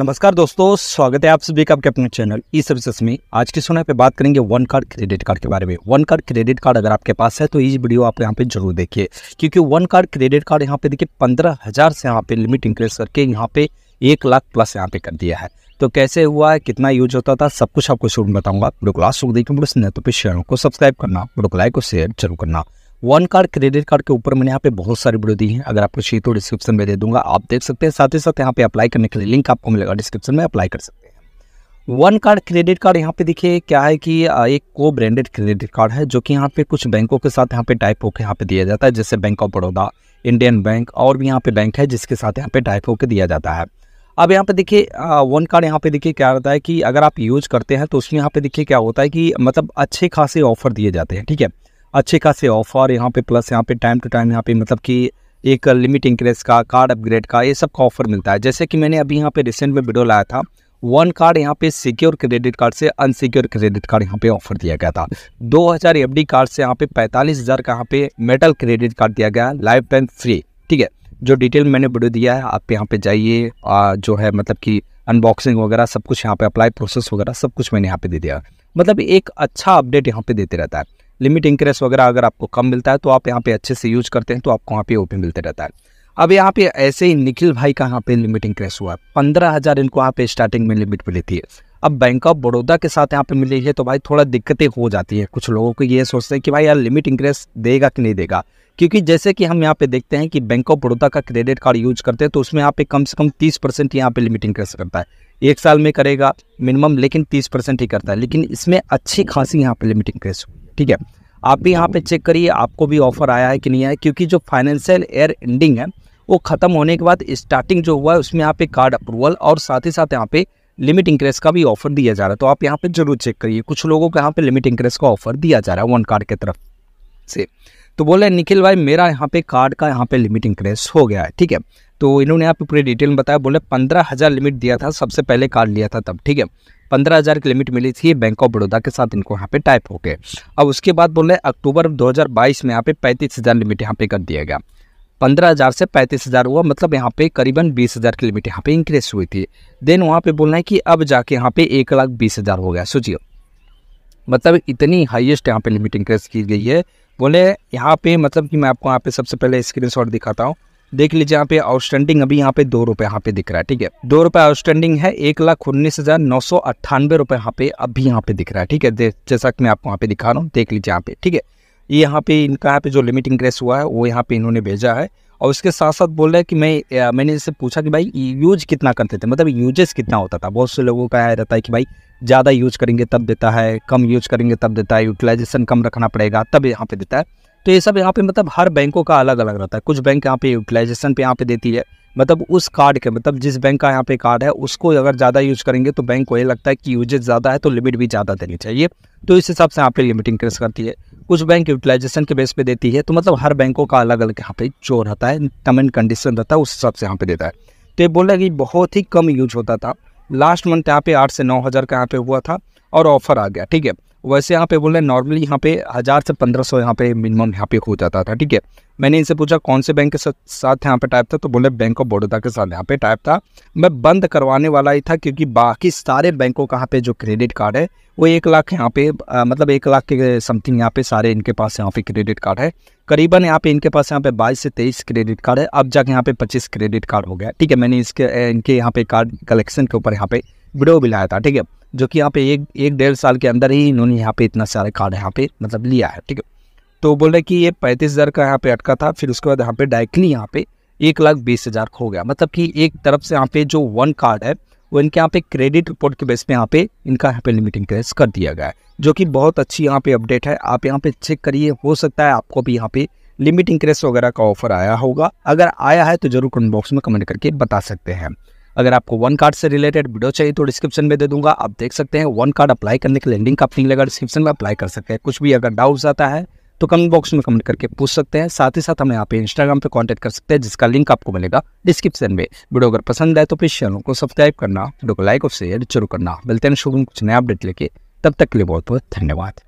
नमस्कार दोस्तों स्वागत है आप सभी का आपके अपने चैनल ई सर्विसेस में आज के सुना पे बात करेंगे वन कार्ड क्रेडिट कार्ड के बारे में वन कार्ड क्रेडिट कार्ड अगर आपके पास है तो इस वीडियो आप यहाँ पे जरूर देखिए क्योंकि वन कार्ड क्रेडिट कार्ड यहाँ पे देखिए पंद्रह हज़ार से यहाँ पे लिमिट इंक्रीज करके यहाँ पे एक लाख प्लस यहाँ पे कर दिया है तो कैसे हुआ है कितना यूज होता था सब कुछ आपको में बताऊंगा वीडियो को लास्ट देखिए वीडियो तो को सब्सक्राइब करना वीडियो लाइक और शेयर जरूर करना वन कार्ड क्रेडिट कार्ड के ऊपर मैंने यहाँ पे बहुत सारी वीडियो दी है अगर आपको चाहिए तो डिस्क्रिप्शन में दे दूंगा आप देख सकते हैं साथ ही साथ यहाँ पे अप्लाई करने के लिए लिंक आपको मिलेगा डिस्क्रिप्शन में अप्लाई कर सकते हैं वन कार्ड क्रेडिट कार्ड यहाँ पे देखिए क्या है कि एक को ब्रांडेड क्रेडिट कार्ड है जो कि यहाँ पे कुछ बैंकों के साथ यहाँ पे टाइप होकर यहाँ पे दिया जाता है जैसे bank of Baroda Indian bank और भी यहाँ पे बैंक है जिसके साथ यहाँ पे टाइप होकर दिया जाता है अब यहाँ पे देखिए वन कार्ड यहाँ पे देखिए क्या रहता है कि अगर आप यूज करते हैं तो उसमें यहाँ पे देखिए क्या होता है कि मतलब अच्छे खासे ऑफर दिए जाते हैं ठीक है अच्छे खासे ऑफर यहाँ पे प्लस यहाँ पे टाइम टू टाइम यहाँ पे मतलब कि एक लिमिट इंक्रेस का कार्ड अपग्रेड का ये सब का ऑफर मिलता है जैसे कि मैंने अभी यहाँ पे रिसेंट में वीडियो लाया था वन कार्ड यहाँ पे सिक्योर क्रेडिट कार्ड से अनसिक्योर क्रेडिट कार्ड यहाँ पे ऑफर दिया गया था 2000 हज़ार कार्ड से यहाँ पे 45000 का यहाँ पे मेटल क्रेडिट कार्ड दिया गया लाइफ टाइम फ्री ठीक है जो डिटेल मैंने वीडियो दिया है आप यहाँ पे जाइए जो है मतलब कि अनबॉक्सिंग वगैरह सब कुछ यहाँ पे अप्लाई प्रोसेस वगैरह सब कुछ मैंने यहाँ पे दे दिया मतलब एक अच्छा अपडेट यहाँ पे देते रहता है लिमिट इंक्रेस वगैरह अगर आपको कम मिलता है तो आप यहाँ पे अच्छे से यूज करते हैं तो आपको वहाँ पे पी मिलते रहता है अब यहाँ पे ऐसे ही निखिल भाई का यहाँ पे लिमिट इंक्रेस हुआ है पंद्रह हज़ार इनको यहाँ पे स्टार्टिंग में लिमिट मिली थी अब बैंक ऑफ बड़ौदा के साथ यहाँ पे मिली है तो भाई थोड़ा दिक्कतें हो जाती है कुछ लोगों को ये सोचते हैं कि भाई यार लिमिट इंक्रेस देगा कि नहीं देगा क्योंकि जैसे कि हम यहाँ पे देखते हैं कि बैंक ऑफ बड़ौदा का क्रेडिट कार्ड यूज करते हैं तो उसमें यहाँ पे कम से कम तीस परसेंट यहाँ पे लिमिट इंक्रेस करता है एक साल में करेगा मिनिमम लेकिन तीस परसेंट ही करता है लेकिन इसमें अच्छी खासी यहाँ पे लिमिट इंक्रेस हुई ठीक है आप भी यहाँ पे चेक करिए आपको भी ऑफर आया है कि नहीं आया क्योंकि जो फाइनेंशियल ईयर एंडिंग है वो ख़त्म होने के बाद स्टार्टिंग जो हुआ है उसमें यहाँ पे कार्ड अप्रूवल और साथ ही साथ यहाँ पे लिमिट इंक्रेस का भी ऑफर दिया जा रहा है तो आप यहाँ पे जरूर चेक करिए कुछ लोगों को यहाँ पे लिमिट इंक्रेस का ऑफर दिया जा रहा है वन कार्ड की तरफ से तो बोले निखिल भाई मेरा यहाँ पे कार्ड का यहाँ पे लिमिट इंक्रेस हो गया है ठीक है तो इन्होंने यहाँ पे पूरी डिटेल में बताया बोले पंद्रह हज़ार लिमिट दिया था सबसे पहले कार्ड लिया था तब ठीक है पंद्रह हज़ार की लिमिट मिली थी बैंक ऑफ बड़ौदा के साथ इनको यहाँ पे टाइप हो गए अब उसके बाद बोले अक्टूबर दो में यहाँ पे पैंतीस हज़ार लिमिट यहाँ पे कर दिया गया पंद्रह हज़ार से पैंतीस हज़ार हुआ मतलब यहाँ पे करीबन बीस हज़ार की लिमिट यहाँ पे इंक्रीज हुई थी देन वहाँ पे बोलना है कि अब जाके यहाँ पे एक लाख बीस हज़ार हो गया सोचिए मतलब इतनी हाईएस्ट यहाँ पे लिमिट इंक्रीज की गई है बोले यहाँ पे मतलब कि मैं आपको यहाँ पे सबसे पहले शॉट दिखाता हूँ देख लीजिए यहाँ पे आउटस्टैंडिंग अभी यहाँ पे दो रुपये यहाँ पे दिख रहा है ठीक है दो रुपये आउटस्टैंडिंग है एक लाख उन्नीस हज़ार नौ सौ अट्ठानवे रुपए यहाँ पे अभी यहाँ पे दिख रहा है ठीक है जैसा कि मैं आपको यहाँ पे दिखा रहा हूँ देख लीजिए यहाँ पे ठीक है ये यहाँ पे इनका यहाँ पे जो लिमिट इंक्रेस हुआ है वो यहाँ पे इन्होंने भेजा है और उसके साथ साथ बोल रहे हैं कि मैं आ, मैंने इससे पूछा कि भाई यूज कितना करते थे मतलब यूजेस कितना होता था बहुत से लोगों का यह रहता है कि भाई ज़्यादा यूज करेंगे तब देता है कम यूज करेंगे तब देता है यूटिलाइजेशन कम रखना पड़ेगा तब यहाँ पे देता है तो ये सब यहाँ पे मतलब हर बैंकों का अलग अलग रहता है कुछ बैंक यहाँ पे यूटिलाइजेशन पे यहाँ पे देती है मतलब उस कार्ड के मतलब जिस बैंक का यहाँ पे कार्ड है उसको अगर ज़्यादा यूज करेंगे तो बैंक को ये लगता है कि यूजेज ज़्यादा है तो लिमिट भी ज़्यादा देनी चाहिए तो इस हिसाब से यहाँ पे लिमिट इंक्रीज करती है कुछ बैंक यूटिलाइजेशन के बेस पे देती है तो मतलब हर बैंकों का अलग अलग यहाँ पे जो रहता है टर्म एंड कंडीशन रहता है उस हिसाब से यहाँ पे देता है तो ये बोला कि बहुत ही कम यूज होता था लास्ट मंथ यहाँ पे आठ से नौ हज़ार का यहाँ पे हुआ था और ऑफर आ गया ठीक है वैसे यहाँ पे बोल रहे हैं नॉर्मली यहाँ पे हज़ार से पंद्रह सौ यहाँ पे मिनिमम यहाँ पे हो जाता था ठीक है मैंने इनसे पूछा कौन से बैंक के साथ यहाँ पे टाइप था तो बोले बैंक ऑफ बड़ौदा के साथ यहाँ पे टाइप था मैं बंद करवाने वाला ही था क्योंकि बाकी सारे बैंकों का यहाँ पे जो क्रेडिट कार्ड है वो एक लाख यहाँ पे आ, मतलब एक लाख के समथिंग यहाँ पे सारे इनके पास यहाँ पे क्रेडिट कार्ड है करीबन यहाँ पे इनके पास यहाँ पे बाईस से तेईस क्रेडिट कार्ड है अब जाके यहाँ पे पच्चीस क्रेडिट कार्ड हो गया ठीक है मैंने इसके इनके यहाँ पे कार्ड कलेक्शन के ऊपर यहाँ पे वीडियो भी लाया था ठीक है जो कि यहाँ पे एक एक डेढ़ साल के अंदर ही इन्होंने यहाँ पे इतना सारा कार्ड यहाँ पे मतलब लिया है ठीक है तो बोल रहे कि ये पैंतीस हज़ार का यहाँ पे अटका था फिर उसके बाद यहाँ पे डायरेक्टली यहाँ पे एक लाख बीस हज़ार हो गया मतलब कि एक तरफ से यहाँ पे जो वन कार्ड है वो इनके यहाँ पे क्रेडिट रिपोर्ट के बेस पे यहाँ पे इनका यहाँ पे लिमिट इंक्रेज कर दिया गया है जो कि बहुत अच्छी यहाँ पे अपडेट है आप यहाँ पे चेक करिए हो सकता है आपको भी यहाँ पे लिमिट इंक्रेस वगैरह का ऑफर आया होगा अगर आया है तो जरूर कमेंट बॉक्स में कमेंट करके बता सकते हैं अगर आपको वन कार्ड से रिलेटेड वीडियो चाहिए तो डिस्क्रिप्शन में दे दूंगा आप देख सकते हैं वन कार्ड अप्लाई करने के लिए लिंक आपको लगा डिस्क्रिप्शन में अप्लाई कर सकते हैं कुछ भी अगर डाउट्स आता है तो कमेंट बॉक्स में कमेंट करके पूछ सकते हैं साथ ही साथ हमें यहाँ पे इंस्टाग्राम पे कांटेक्ट कर सकते हैं जिसका लिंक आपको मिलेगा डिस्क्रिप्शन में वीडियो अगर पसंद आए तो प्लीज चैनल को सब्सक्राइब करना वीडियो को लाइक और शेयर जरूर करना मिलते हैं शुभ कुछ नया अपडेट लेके तब तक के लिए बहुत बहुत धन्यवाद